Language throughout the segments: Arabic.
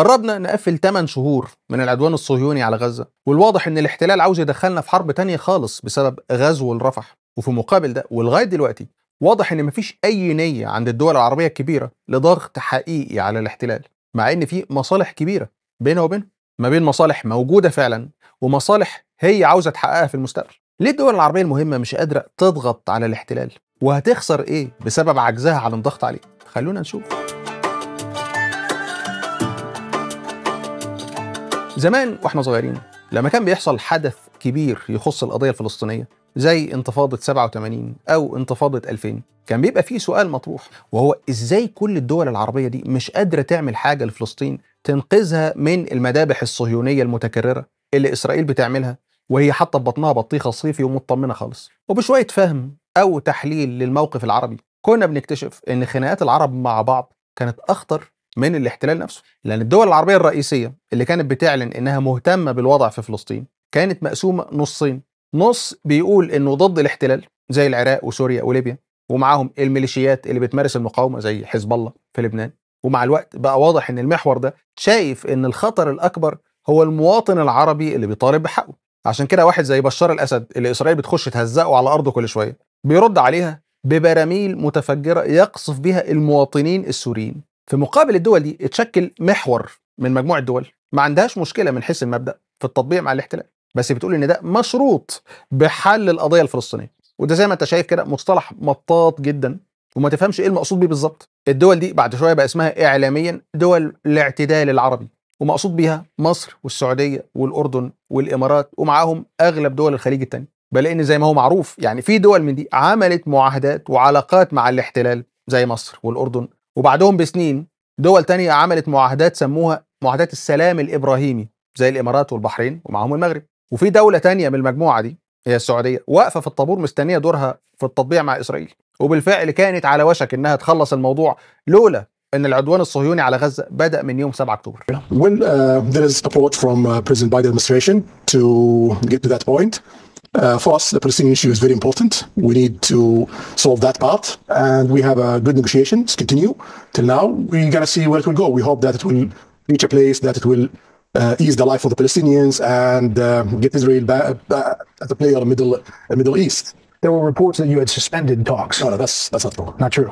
قربنا نقفل 8 شهور من العدوان الصهيوني على غزة والواضح ان الاحتلال عاوز يدخلنا في حرب تانية خالص بسبب غزو الرفح وفي مقابل ده ولغاية دلوقتي واضح ان مفيش اي نية عند الدول العربية الكبيرة لضغط حقيقي على الاحتلال مع ان في مصالح كبيرة بينه وبينه ما بين مصالح موجودة فعلا ومصالح هي عاوزة تحققها في المستقبل ليه الدول العربية المهمة مش قادرة تضغط على الاحتلال وهتخسر ايه بسبب عجزها عن الضغط عليه خلونا نشوف زمان واحنا صغيرين لما كان بيحصل حدث كبير يخص القضيه الفلسطينيه زي انتفاضه 87 او انتفاضه 2000 كان بيبقى فيه سؤال مطروح وهو ازاي كل الدول العربيه دي مش قادره تعمل حاجه لفلسطين تنقذها من المذابح الصهيونيه المتكرره اللي اسرائيل بتعملها وهي حاطه في بطنها بطيخه صيفي ومطمنه خالص وبشويه فهم او تحليل للموقف العربي كنا بنكتشف ان خناقات العرب مع بعض كانت اخطر من الاحتلال نفسه لأن الدول العربية الرئيسية اللي كانت بتعلن إنها مهتمة بالوضع في فلسطين كانت مقسومة نصين نص بيقول إنه ضد الاحتلال زي العراق وسوريا وليبيا ومعاهم الميليشيات اللي بتمارس المقاومة زي حزب الله في لبنان ومع الوقت بقى واضح إن المحور ده شايف إن الخطر الأكبر هو المواطن العربي اللي بيطالب بحقه عشان كده واحد زي بشار الأسد اللي إسرائيل بتخش تهزقه على أرضه كل شوية بيرد عليها ببراميل متفجرة يقصف بها المواطنين السوريين في مقابل الدول دي اتشكل محور من مجموعه دول ما عندهاش مشكله من حيث المبدا في التطبيع مع الاحتلال بس بتقول ان ده مشروط بحل القضيه الفلسطينيه وده زي ما انت شايف كده مصطلح مطاط جدا وما تفهمش ايه المقصود بيه بالظبط الدول دي بعد شويه بقى اسمها اعلاميا دول الاعتدال العربي ومقصود بيها مصر والسعوديه والاردن والامارات ومعاهم اغلب دول الخليج الثاني بل ان زي ما هو معروف يعني في دول من دي عملت معاهدات وعلاقات مع الاحتلال زي مصر والاردن وبعدهم بسنين دول تانية عملت معاهدات سموها معاهدات السلام الإبراهيمي زي الإمارات والبحرين ومعهم المغرب وفي دولة تانية من المجموعة دي هي السعودية واقفة في الطابور مستنية دورها في التطبيع مع إسرائيل وبالفعل كانت على وشك إنها تخلص الموضوع لولا ان العدوان الصهيوني على غزه بدا من يوم 7 اكتوبر. When uh, there is support from uh, President Biden administration to get to that point, Uh, for us, the Palestinian issue is very important. We need to solve that part, and we have a good negotiations continue till now. We're gonna see where it will go. We hope that it will reach a place that it will uh, ease the life of the Palestinians and uh, get Israel back as a player in Middle Middle East. There were reports that you had suspended talks. No, no, that's that's not true. Not true.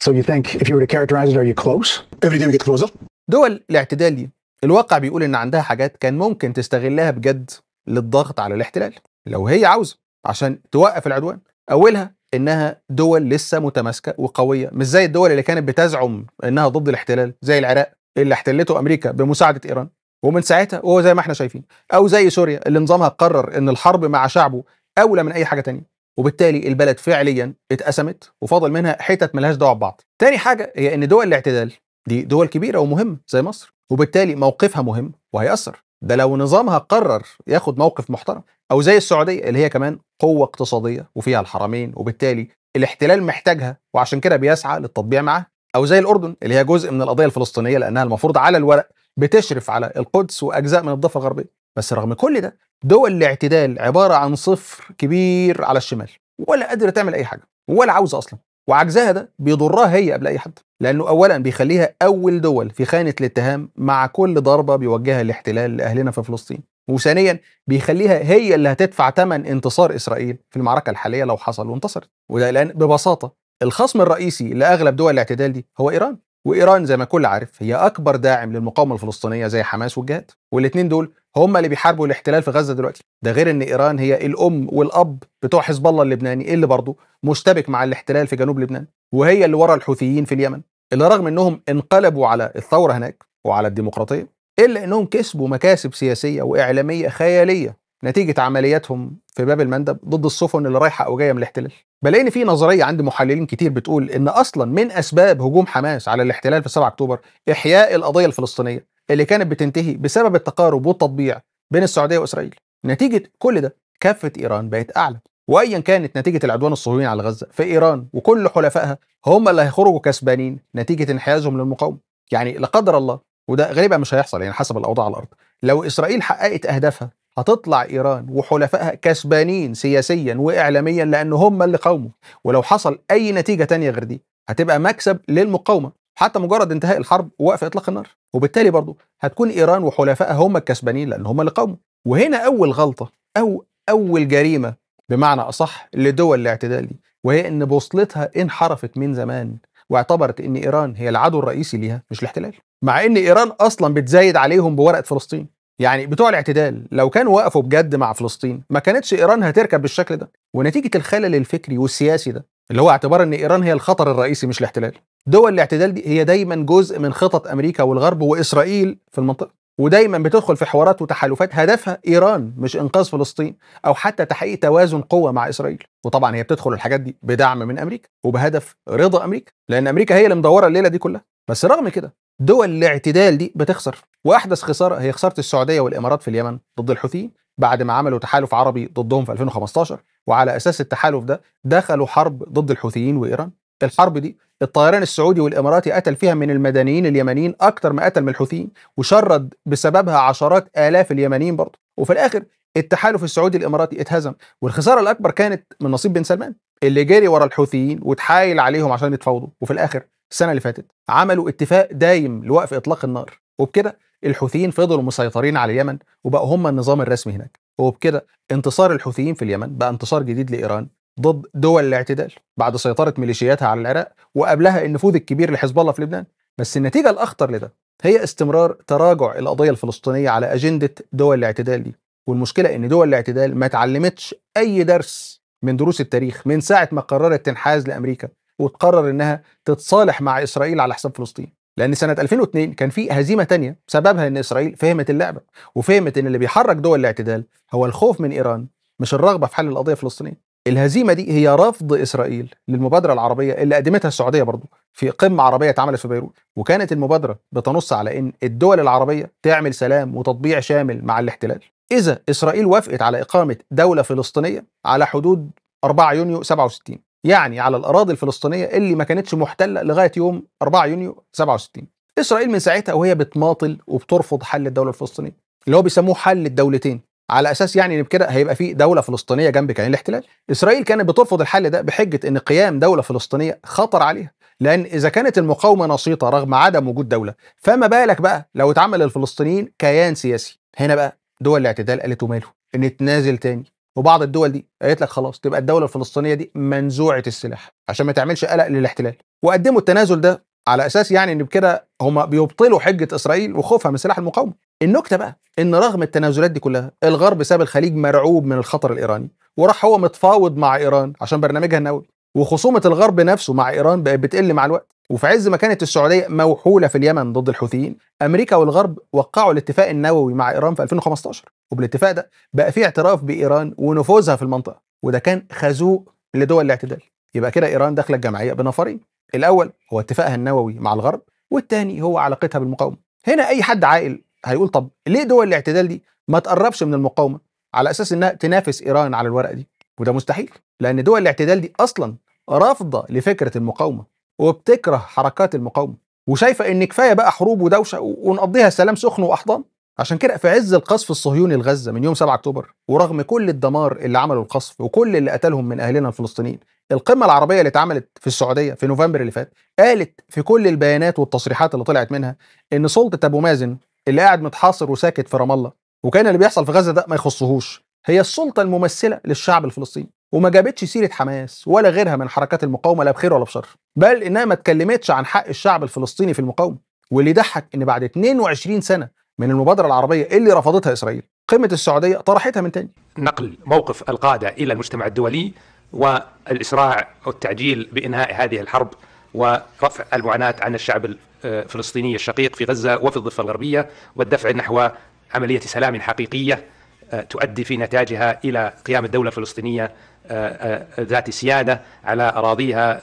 So you think if you were to characterize it, are you close? Every day we get closer. دول الاعتدال الواقع بيقول ان عندها حاجات كان ممكن تستغلها بجد للضغط على الاحتلال لو هي عاوزه عشان توقف العدوان اولها انها دول لسه متماسكه وقويه مش زي الدول اللي كانت بتزعم انها ضد الاحتلال زي العراق اللي احتلته امريكا بمساعده ايران ومن ساعتها وهو زي ما احنا شايفين او زي سوريا اللي نظامها قرر ان الحرب مع شعبه اولى من اي حاجه تانية وبالتالي البلد فعليا اتقسمت وفاضل منها حتت ملهاش دعوه ببعض تاني حاجه هي ان دول الاعتدال دي دول كبيره ومهمه زي مصر وبالتالي موقفها مهم وهيأثر ده لو نظامها قرر ياخد موقف محترم او زي السعوديه اللي هي كمان قوه اقتصاديه وفيها الحرمين وبالتالي الاحتلال محتاجها وعشان كده بيسعى للتطبيع معاها او زي الاردن اللي هي جزء من القضيه الفلسطينيه لانها المفروض على الورق بتشرف على القدس واجزاء من الضفه الغربيه بس رغم كل ده دول الاعتدال عباره عن صفر كبير على الشمال ولا قادره تعمل اي حاجه ولا عاوزه اصلا وعجزها ده بيضرها هي قبل اي حد لانه اولا بيخليها اول دول في خانه الاتهام مع كل ضربه بيوجهها الاحتلال لاهلنا في فلسطين وثانيا بيخليها هي اللي هتدفع ثمن انتصار اسرائيل في المعركه الحاليه لو حصل وانتصرت وده الان ببساطه الخصم الرئيسي لاغلب دول الاعتدال دي هو ايران وايران زي ما الكل عارف هي اكبر داعم للمقاومه الفلسطينيه زي حماس والجهاد والاثنين دول هم اللي بيحاربوا الاحتلال في غزه دلوقتي ده غير ان ايران هي الام والاب بتوع حزب الله اللبناني اللي برضه مشتبك مع الاحتلال في جنوب لبنان وهي اللي ورا الحوثيين في اليمن اللي رغم انهم انقلبوا على الثوره هناك وعلى الديمقراطيه الا انهم كسبوا مكاسب سياسيه واعلاميه خياليه نتيجه عملياتهم في باب المندب ضد السفن اللي رايحه او جايه من الاحتلال بلاقي ان في نظريه عند محللين كتير بتقول ان اصلا من اسباب هجوم حماس على الاحتلال في 7 اكتوبر احياء القضيه الفلسطينيه اللي كانت بتنتهي بسبب التقارب والتطبيع بين السعوديه واسرائيل نتيجه كل ده كافه ايران بقت اعلى وايا كانت نتيجه العدوان الصهيوني على غزه فايران وكل حلفائها هم اللي هيخرجوا كسبانين نتيجه انحيازهم للمقاومه يعني لا قدر الله وده غالبا مش هيحصل يعني حسب الاوضاع على الارض لو اسرائيل حققت اهدافها هتطلع ايران وحلفائها كسبانين سياسيا واعلاميا لان هم اللي قاوموا ولو حصل اي نتيجه تانية غير دي هتبقى مكسب للمقاومه حتى مجرد انتهاء الحرب ووقف اطلاق النار وبالتالي برضو هتكون ايران وحلفائها هم الكسبانين لان هم اللي قاوموا وهنا اول غلطه او اول جريمه بمعنى اصح لدول الاعتدال دي وهي ان بوصلتها انحرفت من زمان واعتبرت ان ايران هي العدو الرئيسي ليها مش الاحتلال مع ان ايران اصلا بتزايد عليهم بورقه فلسطين يعني بتوع الاعتدال لو كانوا وقفوا بجد مع فلسطين ما كانتش ايران هتركب بالشكل ده ونتيجه الخلل الفكري والسياسي ده اللي هو اعتبار ان ايران هي الخطر الرئيسي مش الاحتلال دول الاعتدال دي هي دايما جزء من خطط امريكا والغرب واسرائيل في المنطقه ودايما بتدخل في حوارات وتحالفات هدفها ايران مش انقاذ فلسطين او حتى تحقيق توازن قوه مع اسرائيل وطبعا هي بتدخل الحاجات دي بدعم من امريكا وبهدف رضا امريكا لان امريكا هي اللي مدوره الليله دي كلها بس رغم كده دول الاعتدال دي بتخسر واحدث خساره هي خساره السعوديه والامارات في اليمن ضد الحوثيين بعد ما عملوا تحالف عربي ضدهم في 2015 وعلى اساس التحالف ده دخلوا حرب ضد الحوثيين وايران الحرب دي الطيران السعودي والاماراتي قتل فيها من المدنيين اليمنيين اكتر ما قتل من الحوثيين وشرد بسببها عشرات الاف اليمنيين برضه وفي الاخر التحالف السعودي الاماراتي اتهزم والخساره الاكبر كانت من نصيب بن سلمان اللي جري ورا الحوثيين وتحايل عليهم عشان يتفاوضوا وفي الاخر السنه اللي فاتت عملوا اتفاق دايم لوقف اطلاق النار وبكده الحوثيين فضلوا مسيطرين على اليمن وبقوا هم النظام الرسمي هناك وبكده انتصار الحوثيين في اليمن بقى انتصار جديد لايران ضد دول الاعتدال بعد سيطره ميليشياتها على العراق وقبلها النفوذ الكبير لحزب الله في لبنان بس النتيجه الاخطر لده هي استمرار تراجع القضيه الفلسطينيه على اجنده دول الاعتدال دي والمشكله ان دول الاعتدال ما اتعلمتش اي درس من دروس التاريخ من ساعه ما قررت تنحاز لامريكا وتقرر انها تتصالح مع اسرائيل على حساب فلسطين لان سنه 2002 كان في هزيمه تانية سببها ان اسرائيل فهمت اللعبه وفهمت ان اللي بيحرك دول الاعتدال هو الخوف من ايران مش الرغبه في حل القضيه الفلسطينيه الهزيمه دي هي رفض اسرائيل للمبادره العربيه اللي قدمتها السعوديه برضو في قمه عربيه اتعملت في بيروت وكانت المبادره بتنص على ان الدول العربيه تعمل سلام وتطبيع شامل مع الاحتلال اذا اسرائيل وافقت على اقامه دوله فلسطينيه على حدود 4 يونيو 67 يعني على الأراضي الفلسطينية اللي ما كانتش محتلة لغاية يوم 4 يونيو 67 إسرائيل من ساعتها وهي بتماطل وبترفض حل الدولة الفلسطينية اللي هو بيسموه حل الدولتين على اساس يعني ان بكده هيبقى في دوله فلسطينيه جنب كيان الاحتلال اسرائيل كانت بترفض الحل ده بحجه ان قيام دوله فلسطينيه خطر عليها لان اذا كانت المقاومه نشيطه رغم عدم وجود دوله فما بالك بقى لو اتعمل للفلسطينيين كيان سياسي هنا بقى دول الاعتدال قالت وماله ان تنازل تاني وبعض الدول دي قالت لك خلاص تبقى الدوله الفلسطينيه دي منزوعه السلاح عشان ما تعملش قلق للاحتلال وقدموا التنازل ده على اساس يعني ان بكده هم بيبطلوا حجه اسرائيل وخوفها من سلاح المقاومه النكته بقى ان رغم التنازلات دي كلها الغرب ساب الخليج مرعوب من الخطر الايراني وراح هو متفاوض مع ايران عشان برنامجها النووي وخصومه الغرب نفسه مع ايران بقت بتقل مع الوقت وفي عز ما كانت السعوديه موحوله في اليمن ضد الحوثيين امريكا والغرب وقعوا الاتفاق النووي مع ايران في 2015 وبالاتفاق ده بقى في اعتراف بايران ونفوذها في المنطقه وده كان خازوق لدول الاعتدال يبقى كده ايران داخله الجمعيه بنفرين الاول هو اتفاقها النووي مع الغرب والثاني هو علاقتها بالمقاومه هنا اي حد عاقل هيقول طب ليه دول الاعتدال دي ما تقربش من المقاومه على اساس انها تنافس ايران على الورقه دي وده مستحيل لان دول الاعتدال دي اصلا رافضه لفكره المقاومه وبتكره حركات المقاومه وشايفه ان كفايه بقى حروب ودوشه ونقضيها سلام سخن واحضان عشان كده في عز القصف الصهيوني لغزه من يوم 7 اكتوبر ورغم كل الدمار اللي عمله القصف وكل اللي قتلهم من اهلنا الفلسطينيين القمه العربيه اللي اتعملت في السعوديه في نوفمبر اللي فات قالت في كل البيانات والتصريحات اللي طلعت منها ان سلطه ابو مازن اللي قاعد متحاصر وساكت في رام الله وكان اللي بيحصل في غزه ده ما يخصهوش هي السلطه الممثله للشعب الفلسطيني وما جابتش سيره حماس ولا غيرها من حركات المقاومه لا بخير ولا بشر بل انها ما اتكلمتش عن حق الشعب الفلسطيني في المقاومه واللي ضحك ان بعد 22 سنه من المبادره العربيه اللي رفضتها اسرائيل قمه السعوديه طرحتها من تاني نقل موقف القاده الى المجتمع الدولي والاسراع والتعجيل بانهاء هذه الحرب ورفع المعاناه عن الشعب الفلسطيني آه، الشقيق في غزه وفي الضفه الغربيه والدفع نحو عمليه سلام حقيقيه آه، تؤدي في نتاجها الى قيام الدوله الفلسطينيه آه، ذات سياده على اراضيها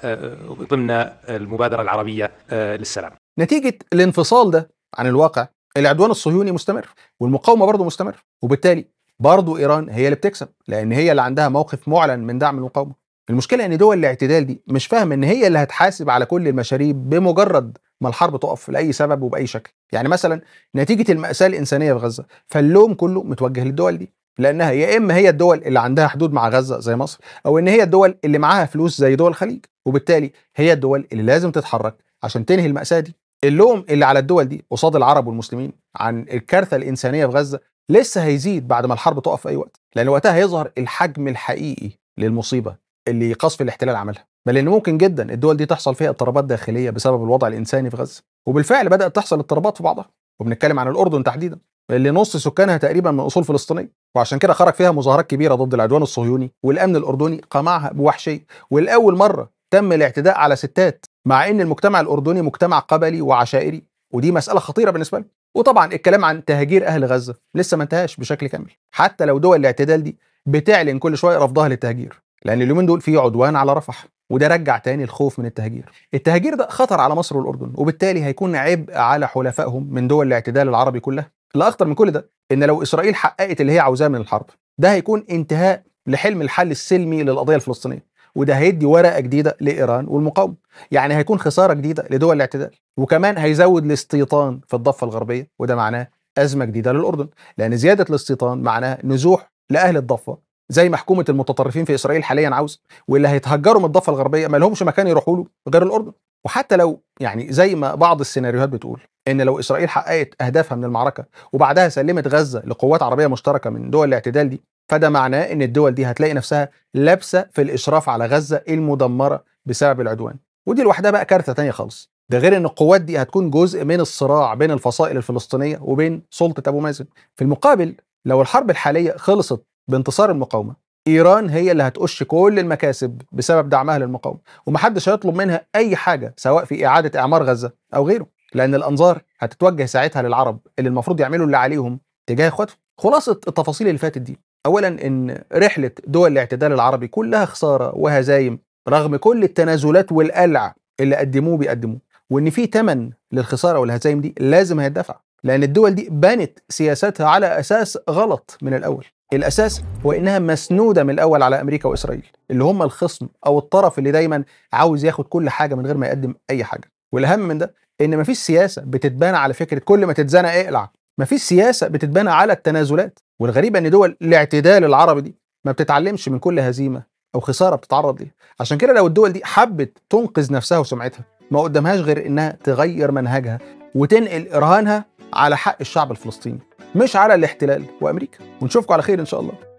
ضمن المبادره العربيه للسلام. نتيجه الانفصال ده عن الواقع العدوان الصهيوني مستمر والمقاومه برضه مستمره وبالتالي برضه ايران هي اللي بتكسب لان هي اللي عندها موقف معلن من دعم المقاومه المشكله ان دول الاعتدال دي مش فاهمه ان هي اللي هتحاسب على كل المشاريب بمجرد ما الحرب تقف لاي سبب وباي شكل يعني مثلا نتيجه الماساه الانسانيه في غزه فاللوم كله متوجه للدول دي لانها يا اما هي الدول اللي عندها حدود مع غزه زي مصر او ان هي الدول اللي معاها فلوس زي دول الخليج وبالتالي هي الدول اللي لازم تتحرك عشان تنهي الماساه دي اللوم اللي على الدول دي قصاد العرب والمسلمين عن الكارثه الانسانيه في غزه لسه هيزيد بعد ما الحرب تقف في اي وقت لان وقتها هيظهر الحجم الحقيقي للمصيبه اللي قصف الاحتلال عملها بل ان ممكن جدا الدول دي تحصل فيها اضطرابات داخليه بسبب الوضع الانساني في غزه وبالفعل بدات تحصل اضطرابات في بعضها وبنتكلم عن الاردن تحديدا اللي نص سكانها تقريبا من اصول فلسطينيه وعشان كده خرج فيها مظاهرات كبيره ضد العدوان الصهيوني والامن الاردني قمعها بوحشيه ولاول مره تم الاعتداء على ستات مع ان المجتمع الاردني مجتمع قبلي وعشائري ودي مساله خطيره بالنسبه لي وطبعا الكلام عن تهجير اهل غزه لسه ما انتهاش بشكل كامل حتى لو دول الاعتدال دي بتعلن كل شويه رفضها للتهجير لان اليومين دول في عدوان على رفح وده رجع تاني الخوف من التهجير التهجير ده خطر على مصر والاردن وبالتالي هيكون عبء على حلفائهم من دول الاعتدال العربي كلها الاخطر من كل ده ان لو اسرائيل حققت اللي هي عاوزاه من الحرب ده هيكون انتهاء لحلم الحل السلمي للقضيه الفلسطينيه وده هيدي ورقه جديده لايران والمقاومه يعني هيكون خساره جديده لدول الاعتدال وكمان هيزود الاستيطان في الضفه الغربيه وده معناه ازمه جديده للاردن لان زياده الاستيطان معناه نزوح لاهل الضفه زي ما حكومه المتطرفين في اسرائيل حاليا عاوزه واللي هيتهجروا من الضفه الغربيه ما لهمش مكان يروحوا له غير الاردن وحتى لو يعني زي ما بعض السيناريوهات بتقول ان لو اسرائيل حققت اهدافها من المعركه وبعدها سلمت غزه لقوات عربيه مشتركه من دول الاعتدال دي فده معناه ان الدول دي هتلاقي نفسها لابسه في الاشراف على غزه المدمره بسبب العدوان ودي لوحدها بقى كارثه تانية خالص ده غير ان القوات دي هتكون جزء من الصراع بين الفصائل الفلسطينيه وبين سلطه ابو مازن في المقابل لو الحرب الحاليه خلصت بانتصار المقاومه ايران هي اللي هتقش كل المكاسب بسبب دعمها للمقاومه ومحدش هيطلب منها اي حاجه سواء في اعاده اعمار غزه او غيره لان الانظار هتتوجه ساعتها للعرب اللي المفروض يعملوا اللي عليهم تجاه اخواتهم خلاصه التفاصيل اللي فاتت دي أولا أن رحلة دول الاعتدال العربي كلها خسارة وهزايم رغم كل التنازلات والقلع اللي قدموه بيقدموه وأن في تمن للخسارة والهزايم دي لازم هيتدفع لأن الدول دي بنت سياساتها على أساس غلط من الأول الأساس هو إنها مسنودة من الأول على أمريكا وإسرائيل اللي هم الخصم أو الطرف اللي دايما عاوز ياخد كل حاجة من غير ما يقدم أي حاجة والأهم من ده إن مفيش سياسة بتتبنى على فكرة كل ما تتزنق اقلع مفيش سياسة بتتبنى على التنازلات والغريب ان دول الاعتدال العربي دي ما بتتعلمش من كل هزيمه او خساره بتتعرض ليها عشان كده لو الدول دي حبت تنقذ نفسها وسمعتها ما قدامهاش غير انها تغير منهجها وتنقل ارهانها على حق الشعب الفلسطيني مش على الاحتلال وامريكا ونشوفكم على خير ان شاء الله